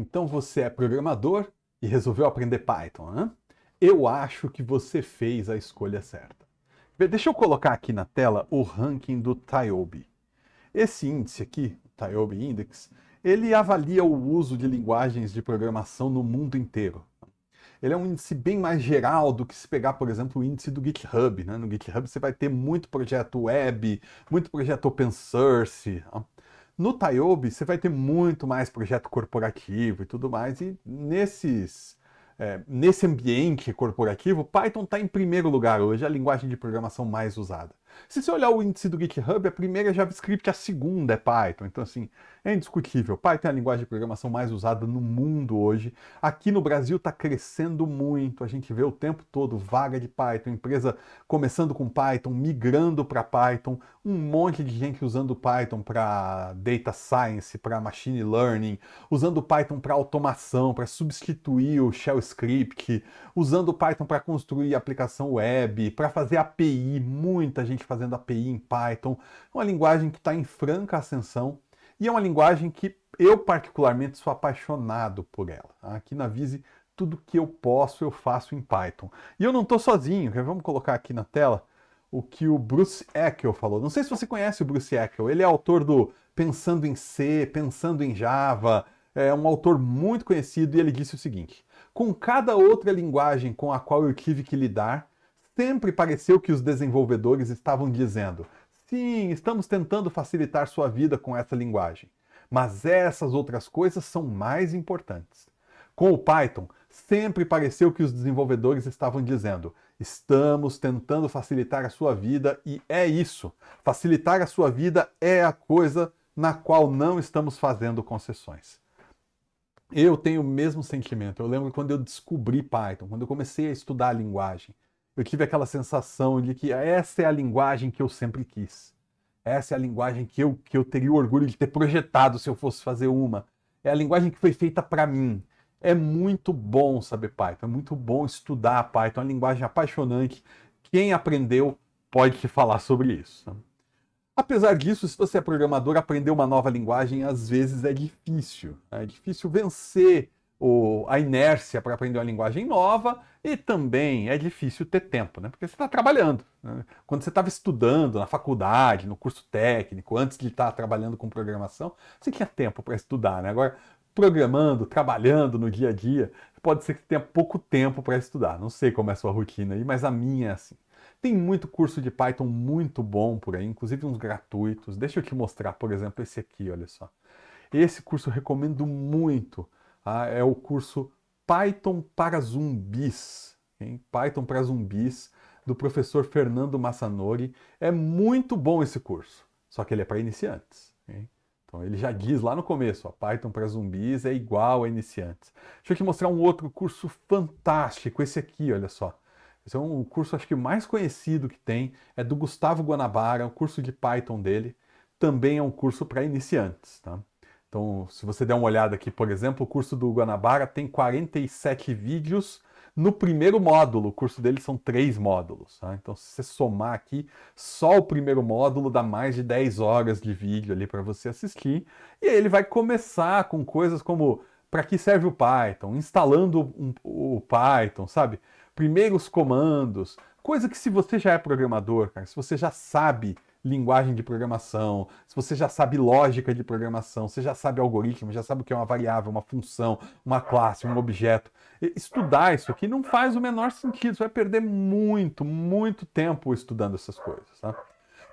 Então você é programador e resolveu aprender Python, né? Eu acho que você fez a escolha certa. Deixa eu colocar aqui na tela o ranking do Tyobi. Esse índice aqui, o Tyobi Index, ele avalia o uso de linguagens de programação no mundo inteiro. Ele é um índice bem mais geral do que se pegar, por exemplo, o índice do GitHub. Né? No GitHub você vai ter muito projeto web, muito projeto open source. Né? No Tayobi, você vai ter muito mais projeto corporativo e tudo mais, e nesses, é, nesse ambiente corporativo, Python está em primeiro lugar hoje, é a linguagem de programação mais usada. Se você olhar o índice do GitHub, a primeira é JavaScript, a segunda é Python. Então, assim, é indiscutível. Python é a linguagem de programação mais usada no mundo hoje. Aqui no Brasil está crescendo muito. A gente vê o tempo todo vaga de Python, empresa começando com Python, migrando para Python, um monte de gente usando Python para data science, para machine learning, usando Python para automação, para substituir o shell script, usando Python para construir aplicação web, para fazer API. Muita gente gente fazendo API em Python, é uma linguagem que está em franca ascensão e é uma linguagem que eu particularmente sou apaixonado por ela. Aqui na Vise, tudo que eu posso eu faço em Python. E eu não estou sozinho, vamos colocar aqui na tela o que o Bruce Eckel falou. Não sei se você conhece o Bruce Eckel, ele é autor do Pensando em C, Pensando em Java, é um autor muito conhecido e ele disse o seguinte: com cada outra linguagem com a qual eu tive que lidar, sempre pareceu que os desenvolvedores estavam dizendo: sim, estamos tentando facilitar sua vida com essa linguagem. Mas essas outras coisas são mais importantes. Com o Python, sempre pareceu que os desenvolvedores estavam dizendo: estamos tentando facilitar a sua vida e é isso. Facilitar a sua vida é a coisa na qual não estamos fazendo concessões. Eu tenho o mesmo sentimento. Eu lembro quando eu descobri Python, quando eu comecei a estudar a linguagem eu tive aquela sensação de que essa é a linguagem que eu sempre quis. Essa é a linguagem que eu, que eu teria orgulho de ter projetado se eu fosse fazer uma. É a linguagem que foi feita para mim. É muito bom saber Python, é muito bom estudar Python, é uma linguagem apaixonante. Quem aprendeu pode te falar sobre isso. Apesar disso, se você é programador, aprender uma nova linguagem às vezes é difícil. Né? É difícil vencer o, a inércia para aprender uma linguagem nova e também é difícil ter tempo, né? Porque você está trabalhando. Né? Quando você estava estudando na faculdade, no curso técnico, antes de estar tá trabalhando com programação, você tinha tempo para estudar, né? Agora, programando, trabalhando no dia a dia, pode ser que tenha pouco tempo para estudar. Não sei como é a sua rotina aí, mas a minha é assim. Tem muito curso de Python muito bom por aí, inclusive uns gratuitos. Deixa eu te mostrar, por exemplo, esse aqui, olha só. Esse curso eu recomendo muito ah, é o curso Python para Zumbis. Hein? Python para Zumbis, do professor Fernando Massanori. É muito bom esse curso, só que ele é para iniciantes. Hein? Então ele já diz lá no começo, ó, Python para zumbis é igual a iniciantes. Deixa eu te mostrar um outro curso fantástico, esse aqui, olha só. Esse é um curso acho que mais conhecido que tem, é do Gustavo Guanabara, o um curso de Python dele. Também é um curso para iniciantes, tá? Então, se você der uma olhada aqui, por exemplo, o curso do Guanabara tem 47 vídeos no primeiro módulo. O curso dele são três módulos. Tá? Então, se você somar aqui, só o primeiro módulo dá mais de 10 horas de vídeo ali para você assistir. E aí ele vai começar com coisas como para que serve o Python, instalando um, o Python, sabe? Primeiros comandos, coisa que se você já é programador, cara, se você já sabe linguagem de programação, se você já sabe lógica de programação, você já sabe algoritmo, já sabe o que é uma variável, uma função, uma classe, um objeto. Estudar isso aqui não faz o menor sentido, você vai perder muito, muito tempo estudando essas coisas. Tá?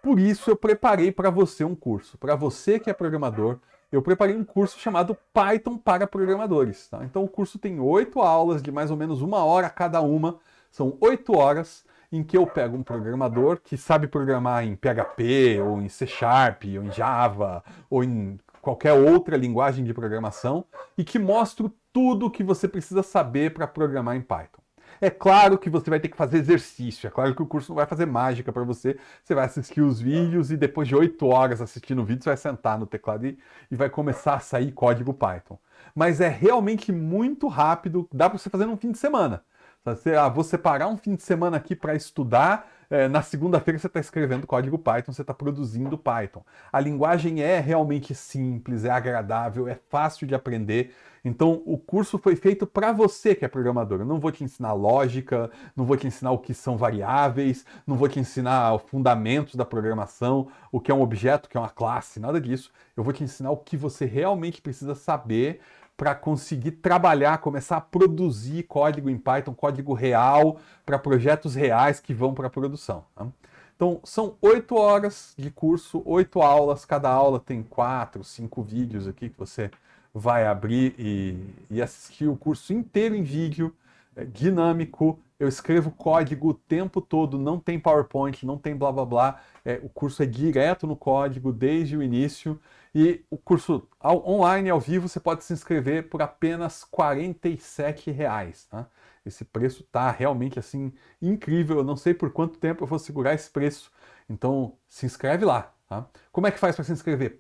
Por isso eu preparei para você um curso. Para você que é programador, eu preparei um curso chamado Python para programadores. Tá? Então o curso tem oito aulas de mais ou menos uma hora cada uma, são oito horas em que eu pego um programador que sabe programar em PHP, ou em C Sharp, ou em Java, ou em qualquer outra linguagem de programação, e que mostro tudo o que você precisa saber para programar em Python. É claro que você vai ter que fazer exercício, é claro que o curso não vai fazer mágica para você. Você vai assistir os vídeos e depois de 8 horas assistindo o vídeo, você vai sentar no teclado e, e vai começar a sair código Python. Mas é realmente muito rápido, dá para você fazer num fim de semana. Você, ah, vou separar um fim de semana aqui para estudar. É, na segunda-feira você está escrevendo código Python, você está produzindo Python. A linguagem é realmente simples, é agradável, é fácil de aprender. Então o curso foi feito para você que é programador. Eu não vou te ensinar lógica, não vou te ensinar o que são variáveis, não vou te ensinar os fundamentos da programação, o que é um objeto, o que é uma classe, nada disso. Eu vou te ensinar o que você realmente precisa saber para conseguir trabalhar, começar a produzir código em Python, código real, para projetos reais que vão para a produção. Né? Então, são oito horas de curso, oito aulas, cada aula tem quatro, cinco vídeos aqui que você vai abrir e, e assistir o curso inteiro em vídeo, é, dinâmico, eu escrevo código o tempo todo, não tem PowerPoint, não tem blá blá blá. É, o curso é direto no código desde o início. E o curso ao, online, ao vivo, você pode se inscrever por apenas R$ reais. Tá? Esse preço está realmente assim incrível. Eu não sei por quanto tempo eu vou segurar esse preço. Então se inscreve lá. Tá? Como é que faz para se inscrever?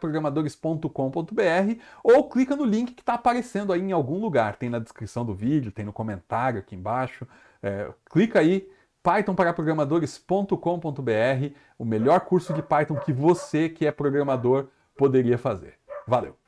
programadores.com.br ou clica no link que está aparecendo aí em algum lugar. Tem na descrição do vídeo, tem no comentário aqui embaixo. É, clica aí, programadores.com.br, o melhor curso de Python que você que é programador poderia fazer. Valeu!